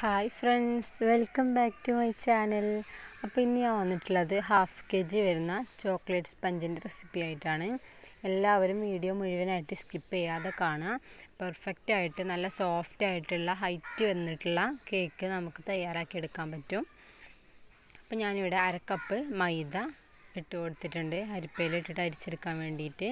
hi friends welcome back to my channel അപ്പോൾ ഇന്ന് ഞാൻ വന്നിട്ടുള്ളത് ഹാഫ് കെ ജി വരുന്ന ചോക്ലേറ്റ് സ്പഞ്ചിൻ്റെ റെസിപ്പി ആയിട്ടാണ് എല്ലാവരും വീഡിയോ മുഴുവനായിട്ട് സ്കിപ്പ് ചെയ്യാതെ കാണുക പെർഫെക്റ്റ് ആയിട്ട് നല്ല സോഫ്റ്റ് ആയിട്ടുള്ള ഹൈറ്റ് വന്നിട്ടുള്ള കേക്ക് നമുക്ക് തയ്യാറാക്കി എടുക്കാൻ പറ്റും അപ്പോൾ ഞാനിവിടെ അരക്കപ്പ് മൈദ ഇട്ട് കൊടുത്തിട്ടുണ്ട് ഇട്ടിട്ട് അരിച്ചെടുക്കാൻ വേണ്ടിയിട്ട്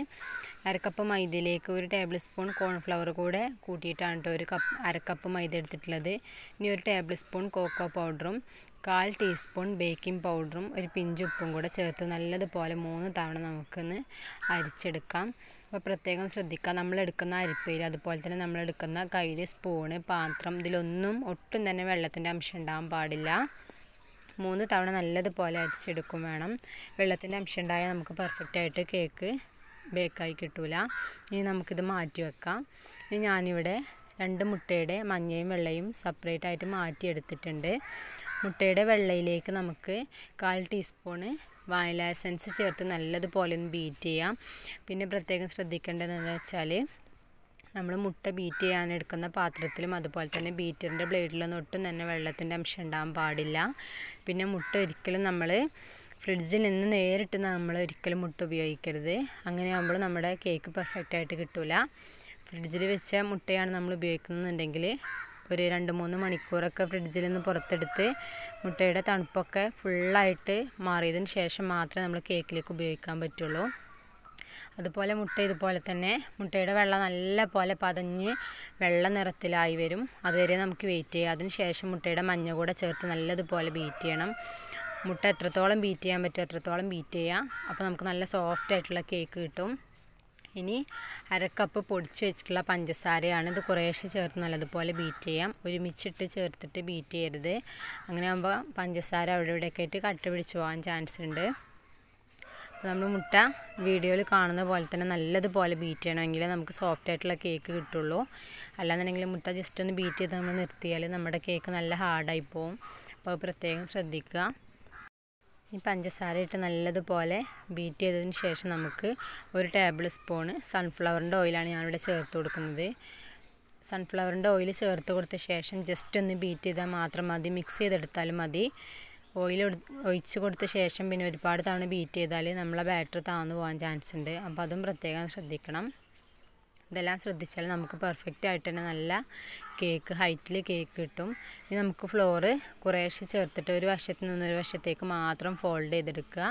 അരക്കപ്പ് മൈദയിലേക്ക് ഒരു ടേബിൾ സ്പൂൺ കോൺഫ്ലവർ കൂടെ കൂട്ടിയിട്ടാണ് കേട്ടോ ഒരു കപ്പ് അരക്കപ്പ് മൈദ എടുത്തിട്ടുള്ളത് ഇനി ഒരു ടേബിൾ സ്പൂൺ കോക്കോ പൗഡറും കാൽ ടീസ്പൂൺ ബേക്കിംഗ് പൗഡറും ഒരു പിഞ്ച് ഉപ്പും കൂടെ ചേർത്ത് നല്ലതുപോലെ മൂന്ന് തവണ നമുക്കൊന്ന് അരിച്ചെടുക്കാം അപ്പോൾ പ്രത്യേകം ശ്രദ്ധിക്കുക നമ്മൾ എടുക്കുന്ന അരിപ്പയിൽ അതുപോലെ തന്നെ നമ്മൾ എടുക്കുന്ന കയ്യിൽ സ്പൂണ് പാത്രം ഇതിലൊന്നും ഒട്ടും തന്നെ വെള്ളത്തിൻ്റെ അംശം ഉണ്ടാകാൻ പാടില്ല മൂന്ന് തവണ നല്ലതുപോലെ അരിച്ചെടുക്കും വേണം വെള്ളത്തിൻ്റെ അംശം ഉണ്ടായാൽ നമുക്ക് പെർഫെക്റ്റായിട്ട് കേക്ക് ബേക്കായി കിട്ടില്ല ഇനി നമുക്കിത് മാറ്റി വെക്കാം ഇനി ഞാനിവിടെ രണ്ട് മുട്ടയുടെ മഞ്ഞയും വെള്ളയും സെപ്പറേറ്റ് ആയിട്ട് മാറ്റിയെടുത്തിട്ടുണ്ട് മുട്ടയുടെ വെള്ളയിലേക്ക് നമുക്ക് കാൽ ടീസ്പൂണ് വാനില എസൻസ് ചേർത്ത് നല്ലതുപോലെ ഒന്ന് ബീറ്റ് ചെയ്യാം പിന്നെ പ്രത്യേകം ശ്രദ്ധിക്കേണ്ടതെന്ന് വെച്ചാൽ നമ്മൾ മുട്ട ബീറ്റ് ചെയ്യാൻ എടുക്കുന്ന പാത്രത്തിലും അതുപോലെ തന്നെ ബീറ്ററിൻ്റെ ബ്ലേഡിലൊന്നും ഒട്ടും തന്നെ വെള്ളത്തിൻ്റെ അംശം ഉണ്ടാകാൻ പാടില്ല പിന്നെ മുട്ട ഒരിക്കലും നമ്മൾ ഫ്രിഡ്ജിൽ നിന്ന് നേരിട്ട് നമ്മൾ ഒരിക്കലും മുട്ട ഉപയോഗിക്കരുത് അങ്ങനെ ആകുമ്പോൾ നമ്മുടെ കേക്ക് പെർഫെക്റ്റ് ആയിട്ട് കിട്ടില്ല ഫ്രിഡ്ജിൽ വെച്ച മുട്ടയാണ് നമ്മൾ ഉപയോഗിക്കുന്നുണ്ടെങ്കിൽ ഒരു രണ്ട് മൂന്ന് മണിക്കൂറൊക്കെ ഫ്രിഡ്ജിൽ നിന്ന് പുറത്തെടുത്ത് മുട്ടയുടെ തണുപ്പൊക്കെ ഫുള്ളായിട്ട് മാറിയതിന് ശേഷം മാത്രമേ നമ്മൾ കേക്കിലേക്ക് ഉപയോഗിക്കാൻ പറ്റുള്ളൂ അതുപോലെ മുട്ട ഇതുപോലെ തന്നെ മുട്ടയുടെ വെള്ളം നല്ല പോലെ പതഞ്ഞ് വെള്ള നിറത്തിലായി വരും അതുവരെ നമുക്ക് വെയിറ്റ് ചെയ്യാം അതിന് ശേഷം മുട്ടയുടെ മഞ്ഞ കൂടെ ചേർത്ത് നല്ലതുപോലെ ബീറ്റ് ചെയ്യണം മുട്ട എത്രത്തോളം ബീറ്റ് ചെയ്യാൻ പറ്റുമോ അത്രത്തോളം ബീറ്റ് ചെയ്യാം അപ്പോൾ നമുക്ക് നല്ല സോഫ്റ്റ് ആയിട്ടുള്ള കേക്ക് കിട്ടും ഇനി അരക്കപ്പ് പൊടിച്ച് വെച്ചിട്ടുള്ള പഞ്ചസാരയാണ് ഇത് കുറേശ്ശെ ചേർത്ത് നല്ലതുപോലെ ബീറ്റ് ചെയ്യാം ഒരുമിച്ചിട്ട് ചേർത്തിട്ട് ബീറ്റ് ചെയ്യരുത് അങ്ങനെ ആകുമ്പോൾ പഞ്ചസാര അവിടെ ഇവിടെയൊക്കെ ആയിട്ട് കട്ട് പിടിച്ച് പോകാൻ ചാൻസ് ഉണ്ട് നമ്മൾ മുട്ട വീഡിയോയിൽ കാണുന്ന പോലെ തന്നെ നല്ലതുപോലെ ബീറ്റ് ചെയ്യണമെങ്കിൽ നമുക്ക് സോഫ്റ്റ് ആയിട്ടുള്ള കേക്ക് കിട്ടുള്ളൂ അല്ലാന്നുണ്ടെങ്കിൽ മുട്ട ജസ്റ്റ് ഒന്ന് ബീറ്റ് ചെയ്ത് നമ്മൾ നിർത്തിയാൽ നമ്മുടെ കേക്ക് നല്ല ഹാർഡായി പോവും അപ്പോൾ പ്രത്യേകം ശ്രദ്ധിക്കുക ഈ പഞ്ചസാര ഇട്ട് നല്ലതുപോലെ ബീറ്റ് ചെയ്തതിന് ശേഷം നമുക്ക് ഒരു ടേബിൾ സ്പൂണ് സൺഫ്ലവറിൻ്റെ ഓയിലാണ് ഞാനിവിടെ ചേർത്ത് കൊടുക്കുന്നത് സൺഫ്ലവറിൻ്റെ ഓയിൽ ചേർത്ത് കൊടുത്ത ശേഷം ജസ്റ്റ് ഒന്ന് ബീറ്റ് ചെയ്താൽ മാത്രം മതി മിക്സ് ചെയ്തെടുത്താലും മതി ഓയിൽ ഒഴിച്ച് കൊടുത്ത ശേഷം പിന്നെ ഒരുപാട് തവണ ബീറ്റ് ചെയ്താൽ നമ്മളെ ബാറ്റർ താന്നു പോകാൻ ചാൻസ് ഉണ്ട് അപ്പോൾ അതും പ്രത്യേകം ശ്രദ്ധിക്കണം ഇതെല്ലാം ശ്രദ്ധിച്ചാൽ നമുക്ക് പെർഫെക്റ്റ് ആയിട്ട് തന്നെ നല്ല കേക്ക് ഹൈറ്റിൽ കേക്ക് കിട്ടും ഇനി നമുക്ക് ഫ്ലോറ് കുറേശ്ശെ ചേർത്തിട്ട് ഒരു വശത്ത് നിന്ന് ഒരു വശത്തേക്ക് മാത്രം ഫോൾഡ് ചെയ്തെടുക്കുക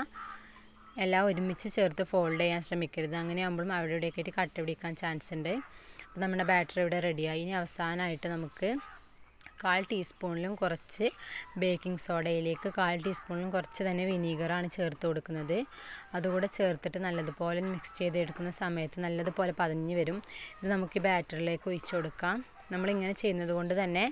എല്ലാം ഒരുമിച്ച് ചേർത്ത് ഫോൾഡ് ചെയ്യാൻ ശ്രമിക്കരുത് അങ്ങനെ ആകുമ്പോഴും അവിടെ ഇവിടെയൊക്കെ ആയിട്ട് കട്ട് പിടിക്കാൻ ചാൻസ് ഉണ്ട് അപ്പോൾ നമ്മുടെ ബാറ്ററി ഇവിടെ റെഡിയായി ഇനി അവസാനമായിട്ട് നമുക്ക് കാൽ ടീസ്പൂണിലും കുറച്ച് ബേക്കിംഗ് സോഡയിലേക്ക് കാൽ ടീസ്പൂണിലും കുറച്ച് തന്നെ വിനീഗറാണ് ചേർത്ത് കൊടുക്കുന്നത് അതുകൂടെ ചേർത്തിട്ട് നല്ലതുപോലെ മിക്സ് ചെയ്തെടുക്കുന്ന സമയത്ത് നല്ലതുപോലെ പതിഞ്ഞ് വരും ഇത് നമുക്ക് ബാറ്ററിലേക്ക് ഒഴിച്ചു കൊടുക്കാം നമ്മളിങ്ങനെ ചെയ്യുന്നത് കൊണ്ട് തന്നെ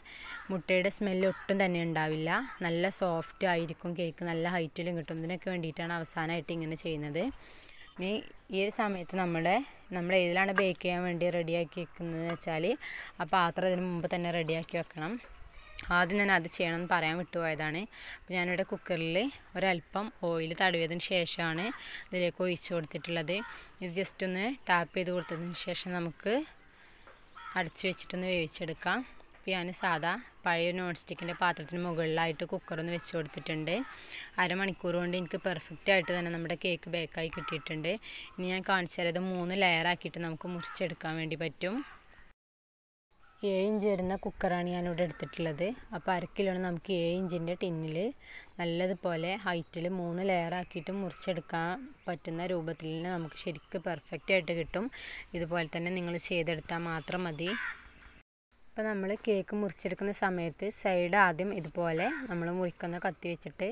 മുട്ടയുടെ സ്മെല്ല് ഒട്ടും തന്നെ ഉണ്ടാവില്ല നല്ല സോഫ്റ്റ് ആയിരിക്കും കേക്ക് നല്ല ഹൈറ്റിലും കിട്ടും ഇതിനൊക്കെ വേണ്ടിയിട്ടാണ് അവസാനമായിട്ട് ഇങ്ങനെ ചെയ്യുന്നത് ഇനി ഈ ഒരു സമയത്ത് നമ്മുടെ നമ്മൾ ഏതിലാണ് ബേക്ക് ചെയ്യാൻ വേണ്ടി റെഡിയാക്കി വെക്കുന്നത് വെച്ചാൽ ആ പാത്രം ഇതിന് മുമ്പ് തന്നെ റെഡിയാക്കി വെക്കണം ആദ്യം ഞാൻ അത് ചെയ്യണമെന്ന് പറയാൻ വിട്ടുപോയതാണ് അപ്പോൾ ഞാനിവിടെ കുക്കറിൽ ഒരല്പം ഓയിൽ തടവിയതിന് ശേഷമാണ് ഇതിലേക്ക് ഒഴിച്ച് കൊടുത്തിട്ടുള്ളത് ഇത് ജസ്റ്റ് ഒന്ന് ടാപ്പ് ചെയ്ത് കൊടുത്തതിന് ശേഷം നമുക്ക് അടച്ചു വെച്ചിട്ടൊന്ന് വേവിച്ചെടുക്കാം അപ്പോൾ ഞാൻ സാധാ പഴയ നോൺ സ്റ്റിക്കിൻ്റെ പാത്രത്തിന് മുകളിലായിട്ട് കുക്കറൊന്ന് വെച്ച് കൊടുത്തിട്ടുണ്ട് അരമണിക്കൂർ കൊണ്ട് എനിക്ക് പെർഫെക്റ്റ് ആയിട്ട് തന്നെ നമ്മുടെ കേക്ക് ബേക്കായി കിട്ടിയിട്ടുണ്ട് ഇനി ഞാൻ കാണിച്ചു തരത് മൂന്ന് ലെയറാക്കിയിട്ട് നമുക്ക് മുറിച്ചെടുക്കാൻ വേണ്ടി പറ്റും ഏഴ് ഇഞ്ച് വരുന്ന കുക്കറാണ് ഞാനിവിടെ എടുത്തിട്ടുള്ളത് അപ്പോൾ അര കിലോന് നമുക്ക് ഏഴ് ഇഞ്ചിൻ്റെ ടിന്നിൽ നല്ലതുപോലെ ഹൈറ്റിൽ മൂന്ന് ലെയർ ആക്കിയിട്ട് മുറിച്ചെടുക്കാൻ പറ്റുന്ന രൂപത്തിൽ നമുക്ക് ശരിക്കും പെർഫെക്റ്റ് ആയിട്ട് കിട്ടും ഇതുപോലെ തന്നെ നിങ്ങൾ ചെയ്തെടുത്താൽ മാത്രം മതി അപ്പോൾ നമ്മൾ കേക്ക് മുറിച്ചെടുക്കുന്ന സമയത്ത് സൈഡ് ആദ്യം ഇതുപോലെ നമ്മൾ മുറിക്കുന്ന കത്തി വെച്ചിട്ട്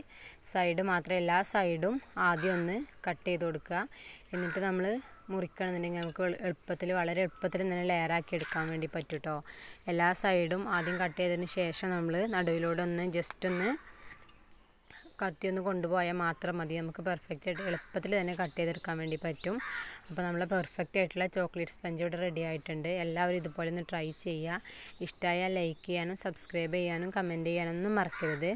സൈഡ് മാത്രം എല്ലാ സൈഡും ആദ്യം ഒന്ന് കട്ട് ചെയ്ത് കൊടുക്കുക എന്നിട്ട് നമ്മൾ മുറിക്കണമെന്നുണ്ടെങ്കിൽ നമുക്ക് എളുപ്പത്തിൽ വളരെ എളുപ്പത്തിൽ തന്നെ ലെയറാക്കി എടുക്കാൻ വേണ്ടി പറ്റും കേട്ടോ എല്ലാ സൈഡും ആദ്യം കട്ട് ചെയ്തതിന് ശേഷം നമ്മൾ നടുവിലൂടെ ഒന്ന് ജസ്റ്റ് ഒന്ന് കത്തി ഒന്ന് കൊണ്ടുപോയാൽ മാത്രം മതി നമുക്ക് പെർഫെക്റ്റ് ആയിട്ട് എളുപ്പത്തിൽ തന്നെ കട്ട് ചെയ്തെടുക്കാൻ വേണ്ടി പറ്റും അപ്പോൾ നമ്മളെ പെർഫെക്റ്റ് ആയിട്ടുള്ള ചോക്ലേറ്റ് സ്പഞ്ച് ഇവിടെ റെഡി ആയിട്ടുണ്ട് എല്ലാവരും ഇതുപോലെ ഒന്ന് ട്രൈ ചെയ്യുക ഇഷ്ടമായാൽ ലൈക്ക് ചെയ്യാനും സബ്സ്ക്രൈബ് ചെയ്യാനും കമൻറ്റ് ചെയ്യാനൊന്നും മറക്കരുത്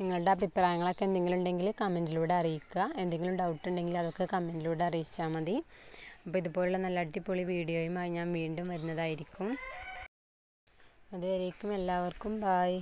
നിങ്ങളുടെ അഭിപ്രായങ്ങളൊക്കെ എന്തെങ്കിലും ഉണ്ടെങ്കിൽ കമൻറ്റിലൂടെ അറിയിക്കുക എന്തെങ്കിലും ഡൗട്ട് ഉണ്ടെങ്കിൽ അതൊക്കെ കമൻറ്റിലൂടെ അറിയിച്ചാൽ മതി അപ്പോൾ ഇതുപോലുള്ള നല്ല അടിപൊളി വീഡിയോയുമായി ഞാൻ വീണ്ടും വരുന്നതായിരിക്കും അതുവരേക്കും എല്ലാവർക്കും ബായ്